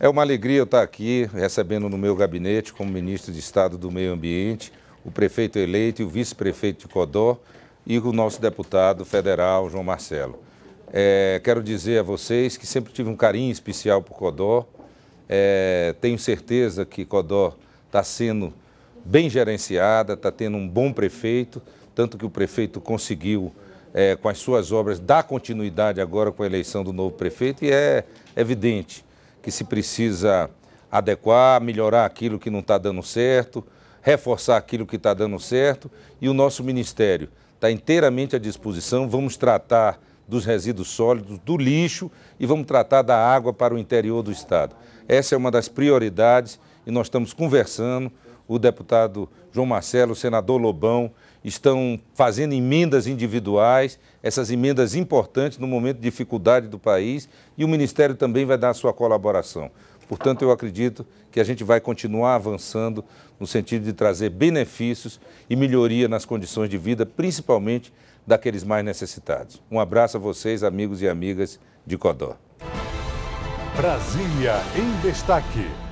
É uma alegria eu estar aqui recebendo no meu gabinete, como ministro de Estado do Meio Ambiente, o prefeito eleito e o vice-prefeito de Codó e o nosso deputado federal, João Marcelo. É, quero dizer a vocês que sempre tive um carinho especial por Codó. É, tenho certeza que Codó está sendo bem gerenciada, está tendo um bom prefeito, tanto que o prefeito conseguiu, é, com as suas obras, dar continuidade agora com a eleição do novo prefeito e é evidente que se precisa adequar, melhorar aquilo que não está dando certo, reforçar aquilo que está dando certo. E o nosso Ministério está inteiramente à disposição. Vamos tratar dos resíduos sólidos, do lixo e vamos tratar da água para o interior do Estado. Essa é uma das prioridades e nós estamos conversando o deputado João Marcelo, o senador Lobão, estão fazendo emendas individuais, essas emendas importantes no momento de dificuldade do país, e o Ministério também vai dar a sua colaboração. Portanto, eu acredito que a gente vai continuar avançando no sentido de trazer benefícios e melhoria nas condições de vida, principalmente daqueles mais necessitados. Um abraço a vocês, amigos e amigas de Codó. Brasília em destaque.